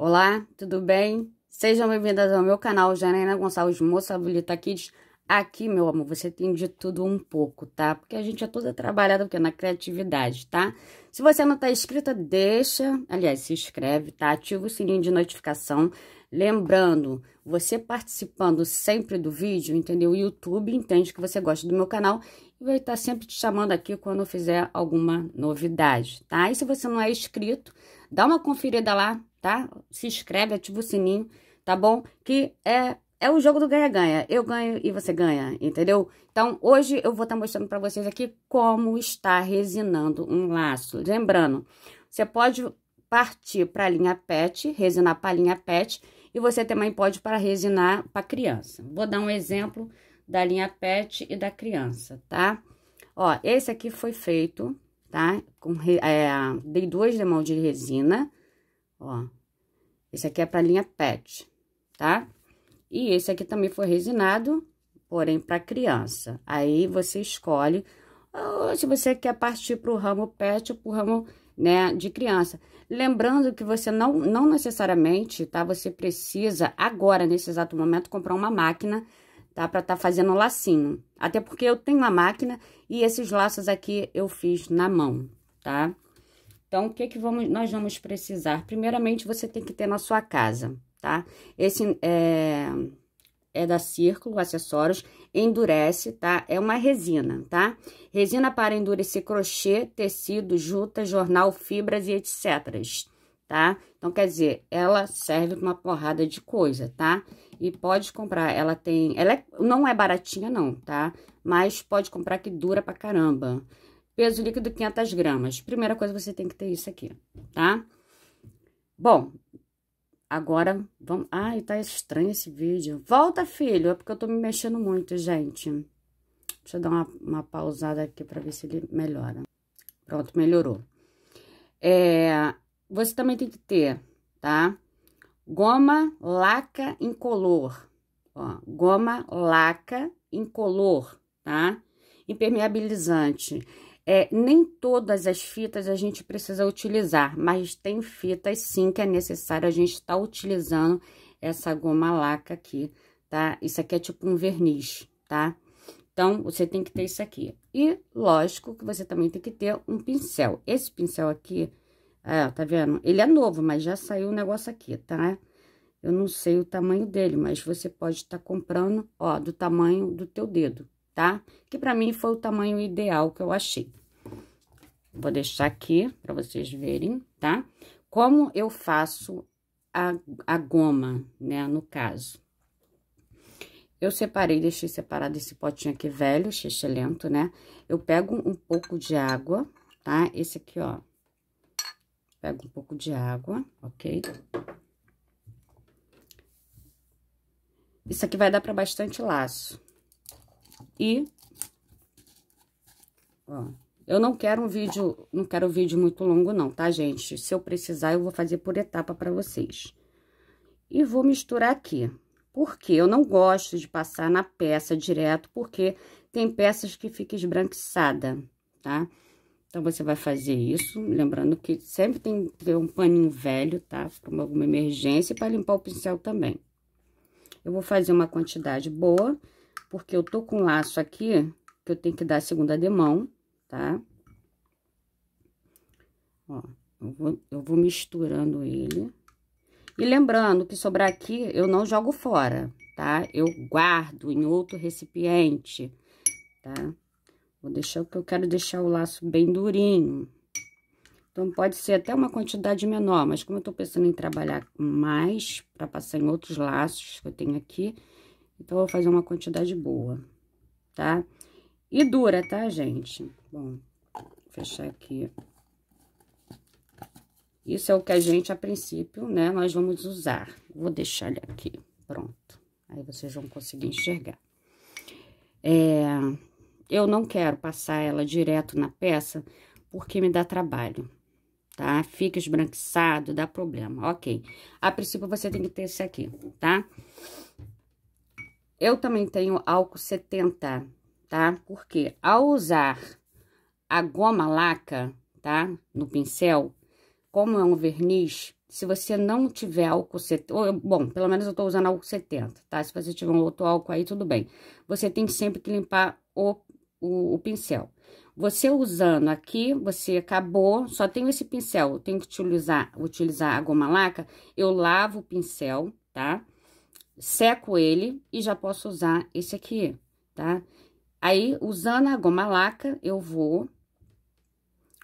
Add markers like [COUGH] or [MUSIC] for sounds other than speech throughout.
Olá, tudo bem? Sejam bem-vindas ao meu canal Janaina Gonçalves Moça Habilita Kids. Aqui, meu amor, você tem de tudo um pouco, tá? Porque a gente é toda trabalhada porque na criatividade, tá? Se você não tá inscrita, deixa, aliás, se inscreve, tá? Ativa o sininho de notificação. Lembrando, você participando sempre do vídeo, entendeu? O YouTube entende que você gosta do meu canal e vai estar tá sempre te chamando aqui quando eu fizer alguma novidade, tá? E se você não é inscrito, dá uma conferida lá tá? Se inscreve, ativa o sininho, tá bom? Que é é o jogo do ganha-ganha. Eu ganho e você ganha, entendeu? Então, hoje eu vou estar tá mostrando para vocês aqui como está resinando um laço. Lembrando, você pode partir para a linha pet, resinar para a linha pet, e você também pode para resinar para criança. Vou dar um exemplo da linha pet e da criança, tá? Ó, esse aqui foi feito, tá? Com, é, dei duas demãos de resina, ó. Esse aqui é pra linha pet, tá? E esse aqui também foi resinado, porém para criança. Aí você escolhe se você quer partir para o ramo pet ou para o ramo né, de criança. Lembrando que você não, não necessariamente, tá? Você precisa agora, nesse exato momento, comprar uma máquina, tá? Para estar tá fazendo lacinho. Até porque eu tenho uma máquina e esses laços aqui eu fiz na mão, tá? Então, o que, que vamos, nós vamos precisar? Primeiramente, você tem que ter na sua casa, tá? Esse é, é da Círculo Acessórios, endurece, tá? É uma resina, tá? Resina para endurecer crochê, tecido, juta, jornal, fibras e etc, tá? Então, quer dizer, ela serve para uma porrada de coisa, tá? E pode comprar, ela tem... Ela é, não é baratinha, não, tá? Mas pode comprar que dura pra caramba. Peso líquido 500 gramas. Primeira coisa, você tem que ter isso aqui, tá? Bom, agora vamos... Ai, tá estranho esse vídeo. Volta, filho, é porque eu tô me mexendo muito, gente. Deixa eu dar uma, uma pausada aqui pra ver se ele melhora. Pronto, melhorou. É, você também tem que ter, tá? Goma laca incolor. Ó, goma laca incolor, tá? Impermeabilizante. É, nem todas as fitas a gente precisa utilizar, mas tem fitas sim que é necessário a gente estar tá utilizando essa goma laca aqui, tá? Isso aqui é tipo um verniz, tá? Então, você tem que ter isso aqui. E, lógico, que você também tem que ter um pincel. Esse pincel aqui, é, tá vendo? Ele é novo, mas já saiu o negócio aqui, tá? Eu não sei o tamanho dele, mas você pode estar tá comprando, ó, do tamanho do teu dedo, tá? Que pra mim foi o tamanho ideal que eu achei. Vou deixar aqui pra vocês verem, tá? Como eu faço a, a goma, né, no caso. Eu separei, deixei separado esse potinho aqui velho, xixi lento, né? Eu pego um pouco de água, tá? Esse aqui, ó. Pego um pouco de água, ok? Isso aqui vai dar pra bastante laço, e, ó, eu não quero um vídeo, não quero um vídeo muito longo não, tá, gente? Se eu precisar, eu vou fazer por etapa pra vocês. E vou misturar aqui, porque eu não gosto de passar na peça direto, porque tem peças que fica esbranquiçada, tá? Então, você vai fazer isso, lembrando que sempre tem que ter um paninho velho, tá? Para alguma emergência e para limpar o pincel também. Eu vou fazer uma quantidade boa porque eu tô com laço aqui, que eu tenho que dar a segunda demão, tá? Ó, eu vou, eu vou misturando ele. E lembrando que sobrar aqui, eu não jogo fora, tá? Eu guardo em outro recipiente, tá? Vou deixar, porque eu quero deixar o laço bem durinho. Então, pode ser até uma quantidade menor, mas como eu tô pensando em trabalhar mais, pra passar em outros laços que eu tenho aqui, então, eu vou fazer uma quantidade boa, tá? E dura, tá, gente? Bom, fechar aqui. Isso é o que a gente, a princípio, né, nós vamos usar. Vou deixar ele aqui, pronto. Aí vocês vão conseguir enxergar. É, eu não quero passar ela direto na peça, porque me dá trabalho, tá? Fica esbranquiçado, dá problema, ok. A princípio, você tem que ter esse aqui, tá? Tá? Eu também tenho álcool 70, tá? Porque ao usar a goma laca, tá? No pincel, como é um verniz, se você não tiver álcool 70, bom, pelo menos eu tô usando álcool 70, tá? Se você tiver um outro álcool aí, tudo bem. Você tem sempre que limpar o, o, o pincel. Você usando aqui, você acabou, só tenho esse pincel, eu tenho que utilizar, utilizar a goma laca, eu lavo o pincel, tá? Tá? seco ele e já posso usar esse aqui, tá? Aí, usando a goma laca, eu vou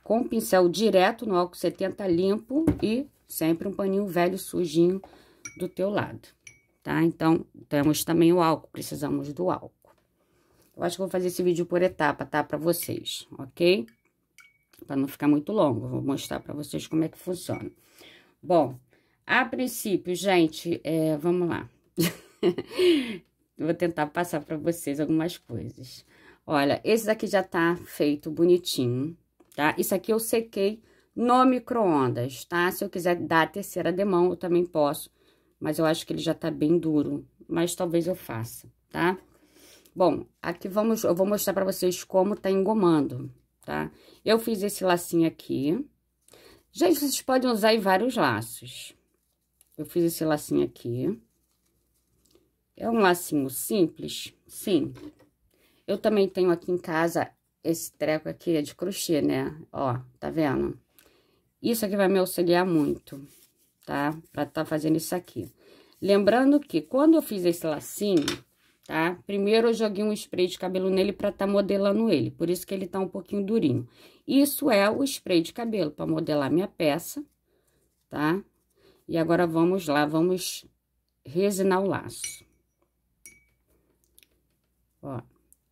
com o pincel direto no álcool 70 limpo e sempre um paninho velho sujinho do teu lado, tá? Então, temos também o álcool, precisamos do álcool. Eu acho que vou fazer esse vídeo por etapa, tá? Pra vocês, ok? Pra não ficar muito longo, vou mostrar pra vocês como é que funciona. Bom, a princípio, gente, é, vamos lá. [LAUGHS] Vou tentar passar para vocês algumas coisas. Olha, esse daqui já tá feito bonitinho, tá? Isso aqui eu sequei no micro-ondas, tá? Se eu quiser dar a terceira demão, eu também posso. Mas eu acho que ele já tá bem duro, mas talvez eu faça, tá? Bom, aqui vamos, eu vou mostrar pra vocês como tá engomando, tá? Eu fiz esse lacinho aqui. Gente, vocês podem usar em vários laços. Eu fiz esse lacinho aqui. É um lacinho simples? Sim. Eu também tenho aqui em casa esse treco aqui é de crochê, né? Ó, tá vendo? Isso aqui vai me auxiliar muito, tá? Pra tá fazendo isso aqui. Lembrando que quando eu fiz esse lacinho, tá? Primeiro eu joguei um spray de cabelo nele pra tá modelando ele, por isso que ele tá um pouquinho durinho. Isso é o spray de cabelo pra modelar minha peça, tá? E agora vamos lá, vamos resinar o laço. Ó,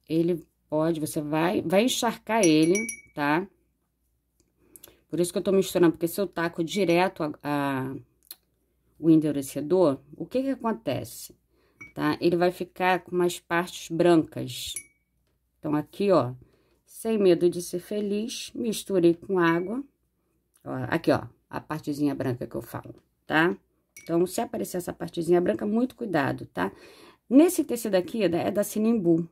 ele pode, você vai, vai encharcar ele, tá? Por isso que eu tô misturando, porque se eu taco direto a, a o endurecedor, o que que acontece? Tá? Ele vai ficar com umas partes brancas. Então, aqui, ó, sem medo de ser feliz, misturei com água. Ó, aqui, ó, a partezinha branca que eu falo, tá? Então, se aparecer essa partezinha branca, muito cuidado, tá? Nesse tecido aqui é, é da Sinimbu.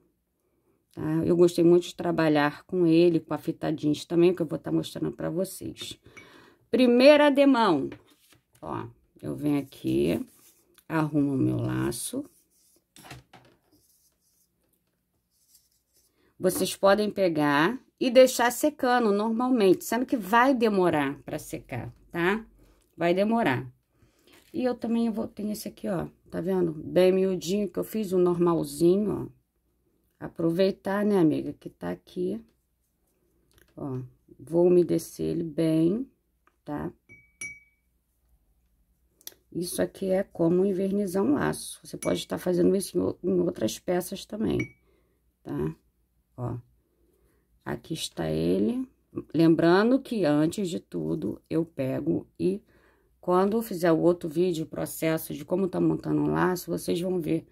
Tá? Eu gostei muito de trabalhar com ele, com a fita jeans também, que eu vou estar tá mostrando para vocês. Primeira demão. Ó, eu venho aqui, arrumo o meu laço. Vocês podem pegar e deixar secando normalmente, sendo que vai demorar para secar, tá? Vai demorar. E eu também vou, tem esse aqui, ó, Tá vendo? Bem miudinho, que eu fiz o um normalzinho, ó. Aproveitar, né, amiga, que tá aqui. Ó, vou umedecer ele bem, tá? Isso aqui é como envernizar um laço. Você pode estar tá fazendo isso em outras peças também, tá? Ó, aqui está ele. Lembrando que, antes de tudo, eu pego e quando eu fizer o outro vídeo, o processo de como tá montando um laço, vocês vão ver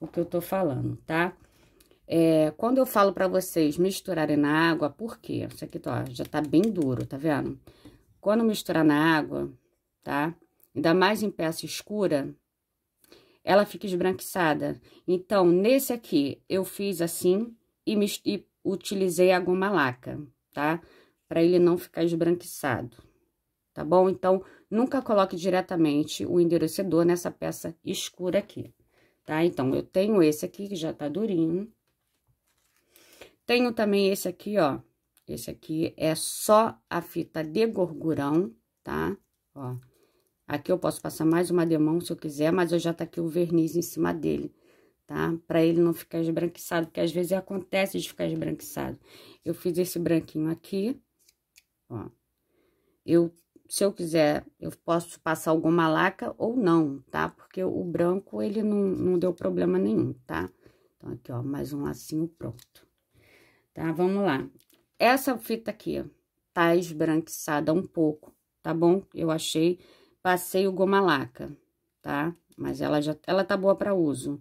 o que eu tô falando, tá? É, quando eu falo pra vocês misturarem na água, por quê? Isso aqui, ó, já tá bem duro, tá vendo? Quando misturar na água, tá? Ainda mais em peça escura, ela fica esbranquiçada. Então, nesse aqui, eu fiz assim e, e utilizei a goma laca, tá? Pra ele não ficar esbranquiçado, tá bom? Então, Nunca coloque diretamente o endurecedor nessa peça escura aqui, tá? Então, eu tenho esse aqui, que já tá durinho. Tenho também esse aqui, ó. Esse aqui é só a fita de gorgurão, tá? Ó. Aqui eu posso passar mais uma demão se eu quiser, mas eu já tá aqui o verniz em cima dele, tá? Pra ele não ficar esbranquiçado, porque às vezes acontece de ficar esbranquiçado. Eu fiz esse branquinho aqui, ó. Eu se eu quiser, eu posso passar alguma laca ou não, tá? Porque o branco, ele não, não deu problema nenhum, tá? Então, aqui, ó, mais um lacinho pronto. Tá, vamos lá. Essa fita aqui, ó, tá esbranquiçada um pouco, tá bom? Eu achei, passei o goma laca, tá? Mas ela já, ela tá boa pra uso.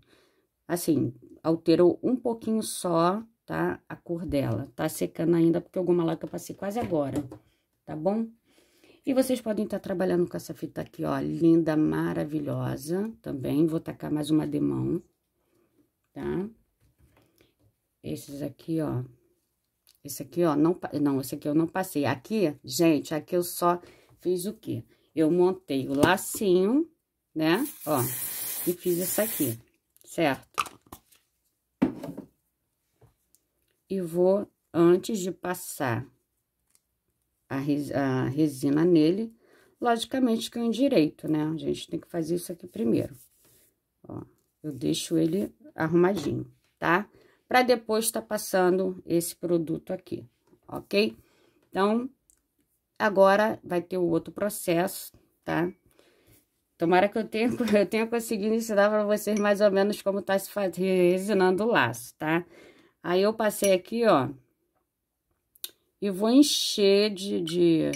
Assim, alterou um pouquinho só, tá? A cor dela. Tá secando ainda, porque o goma laca eu passei quase agora, tá bom? E vocês podem estar trabalhando com essa fita aqui, ó, linda, maravilhosa, também. Vou tacar mais uma demão, tá? Esses aqui, ó. Esse aqui, ó, não, não, esse aqui eu não passei. Aqui, gente, aqui eu só fiz o quê? Eu montei o lacinho, né, ó, e fiz isso aqui, certo? E vou, antes de passar a, res, a resina nele, logicamente que eu é endireito, né? A gente tem que fazer isso aqui primeiro. Ó, eu deixo ele arrumadinho, tá? Pra depois estar tá passando esse produto aqui, ok? Então, agora vai ter o outro processo, tá? Tomara que eu tenha, [LAUGHS] eu tenha conseguido ensinar pra vocês mais ou menos como tá se resinando o laço, tá? Aí, eu passei aqui, ó, e vou encher de, de,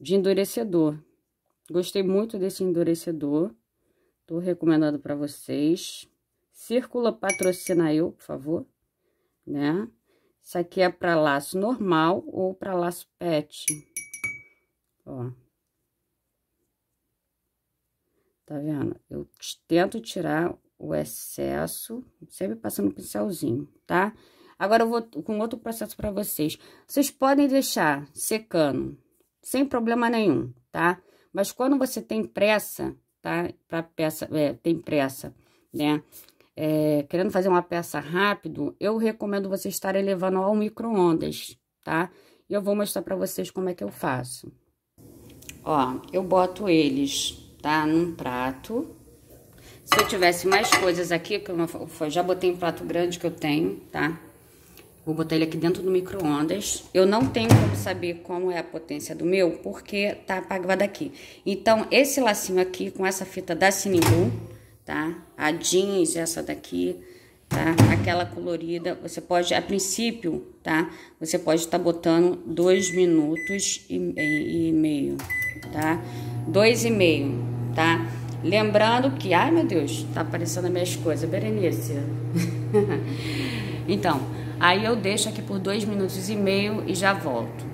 de endurecedor. Gostei muito desse endurecedor. Tô recomendando para vocês. Círcula patrocina eu, por favor, né? Isso aqui é para laço normal ou para laço pet. Ó. Tá vendo? Eu tento tirar o excesso, sempre passando um pincelzinho, tá? Tá? Agora eu vou com outro processo para vocês. Vocês podem deixar secando sem problema nenhum, tá? Mas quando você tem pressa, tá? Para peça, é, tem pressa, né? É, querendo fazer uma peça rápido, eu recomendo vocês estarem levando ao micro-ondas, tá? E eu vou mostrar para vocês como é que eu faço. Ó, eu boto eles, tá? Num prato. Se eu tivesse mais coisas aqui, que eu já botei em prato grande que eu tenho, tá? Vou botar ele aqui dentro do micro-ondas. Eu não tenho como saber como é a potência do meu, porque tá apagado aqui. Então, esse lacinho aqui, com essa fita da Sinimbu, tá? A jeans, essa daqui, tá? Aquela colorida, você pode, a princípio, tá? Você pode estar tá botando dois minutos e, meio, tá? Dois e meio, tá? Lembrando que, ai meu Deus, tá aparecendo as minhas coisas, Berenice. [LAUGHS] então... Aí eu deixo aqui por dois minutos e meio e já volto.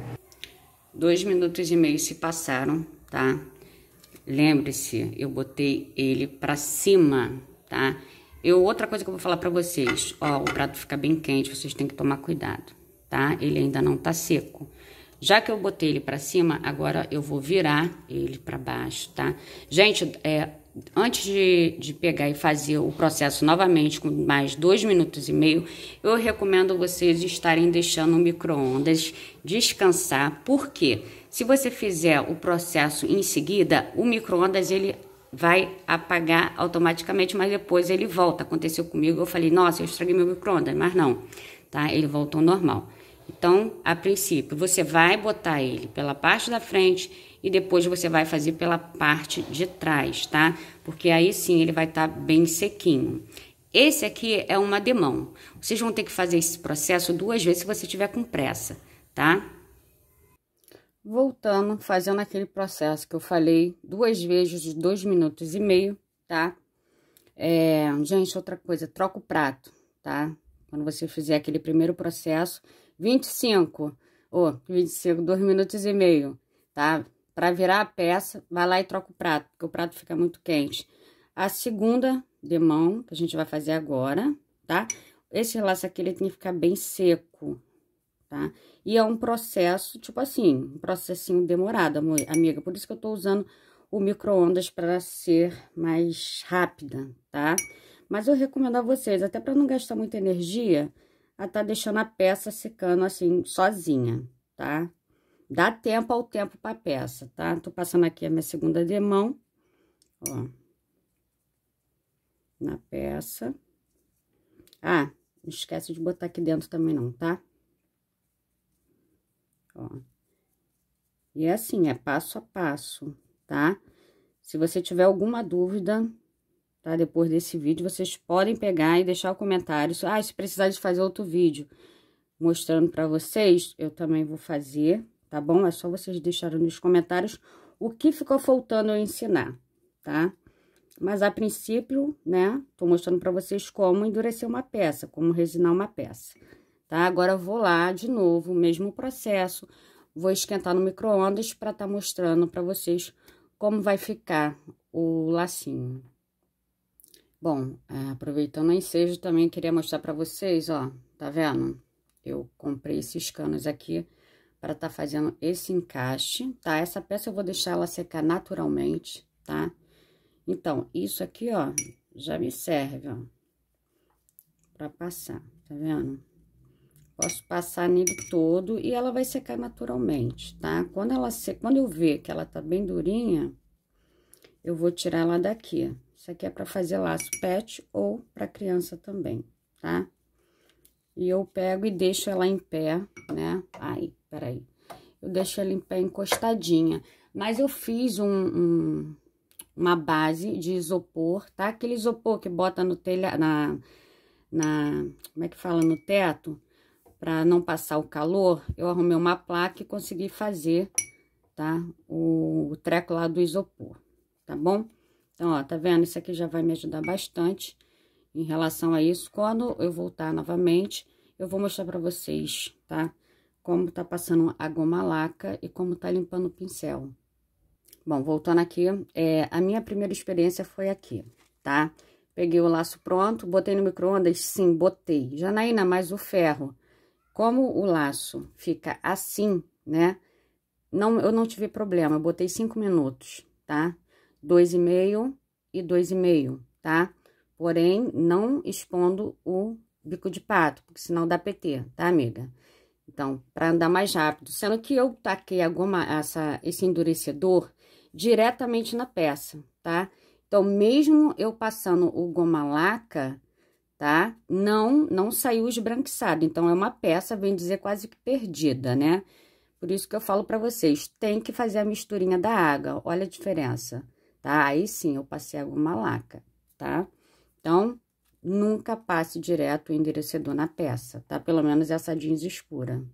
Dois minutos e meio se passaram, tá? Lembre-se, eu botei ele pra cima, tá? Eu, outra coisa que eu vou falar pra vocês, ó, o prato fica bem quente, vocês têm que tomar cuidado, tá? Ele ainda não tá seco. Já que eu botei ele pra cima, agora eu vou virar ele pra baixo, tá? Gente, é, antes de, de pegar e fazer o processo novamente com mais dois minutos e meio, eu recomendo vocês estarem deixando o micro-ondas descansar, porque se você fizer o processo em seguida, o micro-ondas ele vai apagar automaticamente, mas depois ele volta. Aconteceu comigo, eu falei, nossa, eu estraguei meu micro-ondas, mas não, tá? Ele voltou normal. Então, a princípio, você vai botar ele pela parte da frente e depois você vai fazer pela parte de trás, tá? Porque aí sim ele vai estar tá bem sequinho. Esse aqui é uma demão. Vocês vão ter que fazer esse processo duas vezes se você tiver com pressa, tá? Voltando, fazendo aquele processo que eu falei duas vezes de dois minutos e meio, tá? É, gente, outra coisa, troca o prato, tá? Quando você fizer aquele primeiro processo, 25, ou oh, 25, dois minutos e meio, tá? Para virar a peça, vai lá e troca o prato, porque o prato fica muito quente. A segunda demão, que a gente vai fazer agora, tá? Esse laço aqui, ele tem que ficar bem seco, tá? E é um processo, tipo assim, um processinho demorado, amiga. Por isso que eu tô usando o micro-ondas para ser mais rápida, tá? Mas eu recomendo a vocês, até para não gastar muita energia, a tá deixando a peça secando assim, sozinha, tá? Dá tempo ao tempo para peça, tá? Tô passando aqui a minha segunda demão, ó, na peça. Ah, não esquece de botar aqui dentro também não, tá? Ó. E é assim, é passo a passo, tá? Se você tiver alguma dúvida, tá? Depois desse vídeo, vocês podem pegar e deixar o comentário. Ah, se precisar de fazer outro vídeo mostrando para vocês, eu também vou fazer, tá bom? É só vocês deixarem nos comentários o que ficou faltando eu ensinar, tá? Mas a princípio, né, tô mostrando pra vocês como endurecer uma peça, como resinar uma peça, tá? Agora eu vou lá de novo, mesmo processo, vou esquentar no micro-ondas pra tá mostrando pra vocês como vai ficar o lacinho. Bom, é, aproveitando o ensejo, também queria mostrar pra vocês, ó, tá vendo? Eu comprei esses canos aqui para estar tá fazendo esse encaixe, tá? Essa peça eu vou deixar ela secar naturalmente, tá? Então, isso aqui, ó, já me serve, ó, pra passar, tá vendo? Posso passar nele todo e ela vai secar naturalmente, tá? Quando ela se... quando eu ver que ela tá bem durinha, eu vou tirar ela daqui. Isso aqui é para fazer laço pet ou para criança também, tá? E eu pego e deixo ela em pé, né? Aí, peraí. Eu deixo ela em pé encostadinha. Mas eu fiz um, um, uma base de isopor, tá? Aquele isopor que bota no telha, na, na... Como é que fala? No teto, pra não passar o calor. Eu arrumei uma placa e consegui fazer, tá? O, o treco lá do isopor, tá bom? Então, ó, tá vendo? Isso aqui já vai me ajudar bastante em relação a isso. Quando eu voltar novamente, eu vou mostrar pra vocês, tá? Como tá passando a goma laca e como tá limpando o pincel. Bom, voltando aqui, é, a minha primeira experiência foi aqui, tá? Peguei o laço pronto, botei no micro-ondas, sim, botei. Janaína, mas o ferro, como o laço fica assim, né? Não, eu não tive problema, eu botei cinco minutos, tá? Dois e meio e dois e meio, tá? porém não expondo o bico de pato, porque senão dá PT, tá, amiga? Então, para andar mais rápido. Sendo que eu taquei a goma, essa, esse endurecedor diretamente na peça, tá? Então, mesmo eu passando o goma laca, tá? Não, não saiu esbranquiçado. Então, é uma peça, bem dizer, quase que perdida, né? Por isso que eu falo para vocês, tem que fazer a misturinha da água. Olha a diferença, tá? Aí sim, eu passei a goma laca, tá? Então, nunca passe direto o endurecedor na peça, tá? Pelo menos essa jeans escura.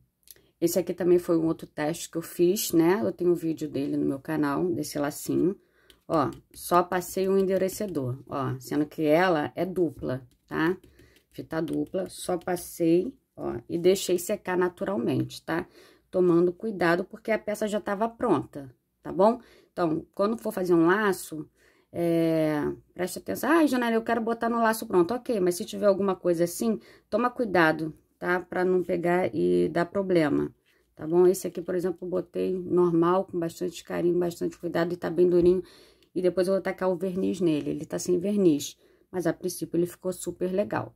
Esse aqui também foi um outro teste que eu fiz, né? Eu tenho um vídeo dele no meu canal, desse lacinho. Ó, só passei um endurecedor, ó, sendo que ela é dupla, tá? Fita dupla, só passei, ó, e deixei secar naturalmente, tá? Tomando cuidado, porque a peça já tava pronta, tá bom? Então, quando for fazer um laço, é, preste atenção. Ah, Janela, eu quero botar no laço pronto. Ok, mas se tiver alguma coisa assim, toma cuidado, tá? Pra não pegar e dar problema, tá bom? Esse aqui, por exemplo, botei normal, com bastante carinho, bastante cuidado e tá bem durinho. E depois eu vou tacar o verniz nele, ele tá sem verniz. Mas a princípio ele ficou super legal.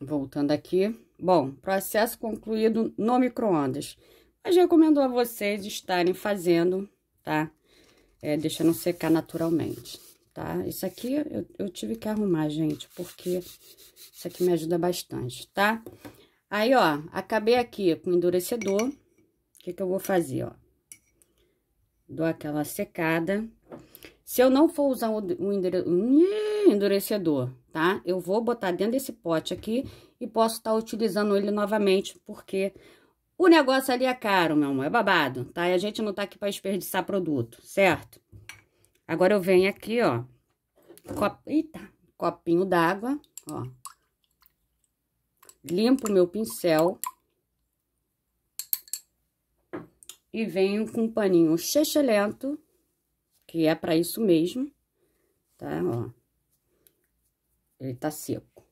Voltando aqui. Bom, processo concluído no micro-ondas. Mas recomendo a vocês estarem fazendo, tá? é, deixando secar naturalmente, tá? Isso aqui eu, eu tive que arrumar, gente, porque isso aqui me ajuda bastante, tá? Aí, ó, acabei aqui com endurecedor. O que que eu vou fazer, ó? Dou aquela secada. Se eu não for usar o, endurecedor, tá? Eu vou botar dentro desse pote aqui e posso estar tá utilizando ele novamente, porque o negócio ali é caro, meu amor, é babado, tá? E a gente não tá aqui pra desperdiçar produto, certo? Agora eu venho aqui, ó. Cop... Eita, copinho d'água, ó. Limpo meu pincel. E venho com um paninho chechelento, que é pra isso mesmo, tá? Ó. Ele tá seco.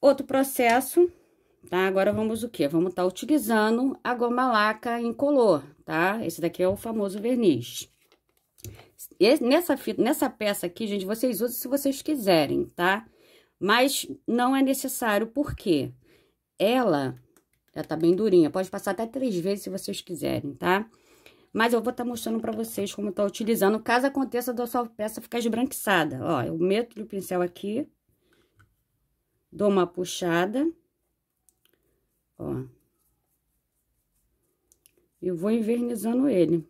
Outro processo tá? Agora vamos o que? Vamos estar tá utilizando a goma laca incolor, tá? Esse daqui é o famoso verniz. Esse, nessa, fita, nessa peça aqui, gente, vocês usam se vocês quiserem, tá? Mas não é necessário, porque ela, ela tá bem durinha, pode passar até três vezes se vocês quiserem, tá? Mas eu vou estar tá mostrando pra vocês como tá utilizando, caso aconteça da sua peça ficar esbranquiçada. Ó, eu meto o pincel aqui, dou uma puxada Ó. E vou envernizando ele.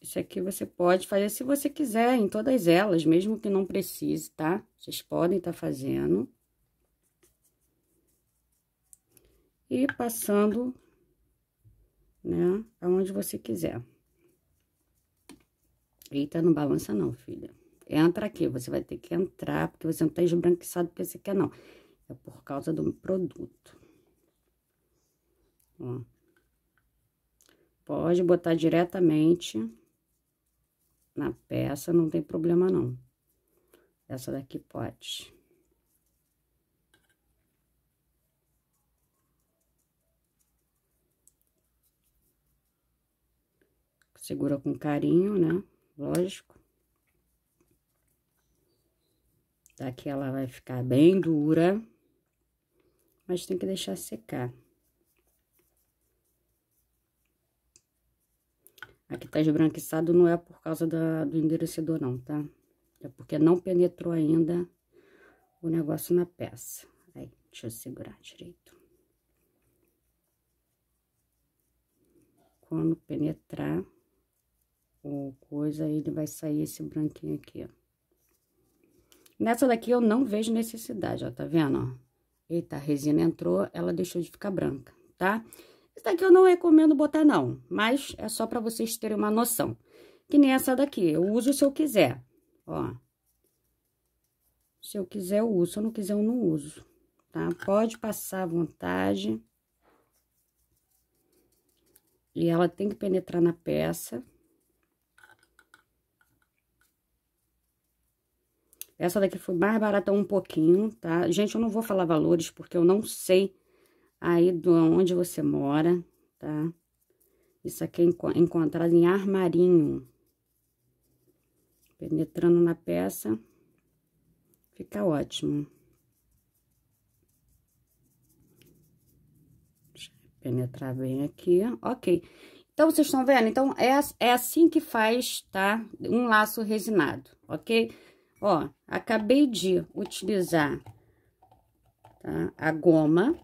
Isso aqui você pode fazer se você quiser, em todas elas, mesmo que não precise, tá? Vocês podem estar tá fazendo. E passando, né, aonde você quiser. Eita, não balança não, filha. Entra aqui, você vai ter que entrar, porque você não tá esbranquiçado porque você quer, não. É por causa do produto. Ó. Pode botar diretamente na peça, não tem problema não. Essa daqui pode. Segura com carinho, né? Lógico. Daqui ela vai ficar bem dura mas tem que deixar secar. Aqui tá esbranquiçado, não é por causa da, do endurecedor não, tá? É porque não penetrou ainda o negócio na peça. Aí, deixa eu segurar direito. Quando penetrar o coisa, ele vai sair esse branquinho aqui, ó. Nessa daqui eu não vejo necessidade, ó, tá vendo, ó? Eita, a resina entrou, ela deixou de ficar branca, tá? Essa daqui eu não recomendo botar, não, mas é só pra vocês terem uma noção. Que nem essa daqui, eu uso se eu quiser, ó. Se eu quiser, eu uso, se eu não quiser, eu não uso, tá? Pode passar à vontade. E ela tem que penetrar na peça. Essa daqui foi mais barata um pouquinho, tá? Gente, eu não vou falar valores, porque eu não sei aí de onde você mora, tá? Isso aqui é encontrado em armarinho. Penetrando na peça, fica ótimo. Deixa eu penetrar bem aqui, ok. Então, vocês estão vendo? Então, é, é assim que faz, tá? Um laço resinado, ok? Ok. Ó, acabei de utilizar tá, a goma.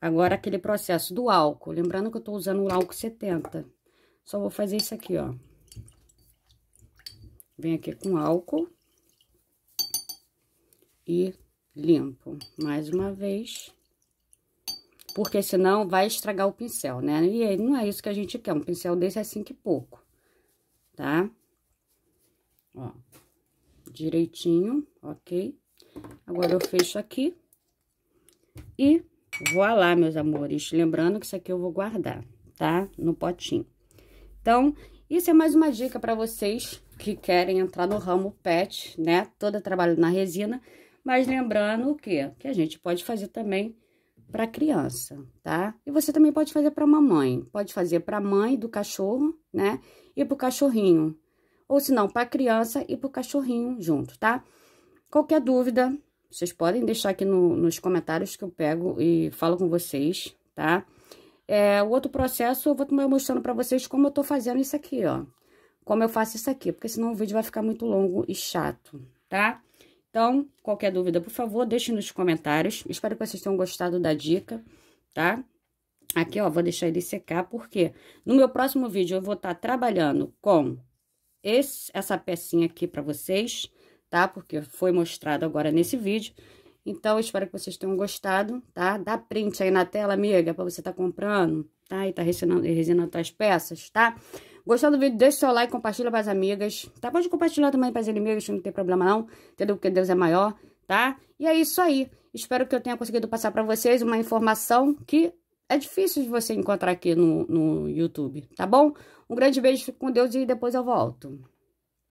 Agora, aquele processo do álcool. Lembrando que eu tô usando o álcool 70. Só vou fazer isso aqui, ó. Vem aqui com álcool. E limpo. Mais uma vez. Porque senão vai estragar o pincel, né? E não é isso que a gente quer. Um pincel desse é assim que pouco, tá? ó, direitinho, ok? Agora, eu fecho aqui e vou lá, meus amores. Lembrando que isso aqui eu vou guardar, tá? No potinho. Então, isso é mais uma dica para vocês que querem entrar no ramo pet, né? Todo trabalhando na resina, mas lembrando o quê? Que a gente pode fazer também para criança, tá? E você também pode fazer para mamãe, pode fazer para mãe do cachorro, né? E para cachorrinho ou se não, para criança e para o cachorrinho junto, tá? Qualquer dúvida, vocês podem deixar aqui no, nos comentários que eu pego e falo com vocês, tá? É, o outro processo eu vou estar mostrando para vocês como eu tô fazendo isso aqui, ó. Como eu faço isso aqui, porque senão o vídeo vai ficar muito longo e chato, tá? Então, qualquer dúvida, por favor, deixem nos comentários. Espero que vocês tenham gostado da dica, tá? Aqui, ó, vou deixar ele secar, porque no meu próximo vídeo eu vou estar tá trabalhando com esse, essa pecinha aqui para vocês, tá? Porque foi mostrado agora nesse vídeo. Então, espero que vocês tenham gostado, tá? Dá print aí na tela, amiga, para você tá comprando, tá? E tá resinando, resinando as peças, tá? Gostou do vídeo? Deixa o seu like, compartilha para as amigas, tá? Pode compartilhar também para as inimigas, não tem problema não, entendeu? Porque Deus é maior, tá? E é isso aí. Espero que eu tenha conseguido passar para vocês uma informação que é difícil de você encontrar aqui no, no YouTube, tá bom? Um grande beijo, fico com Deus e depois eu volto.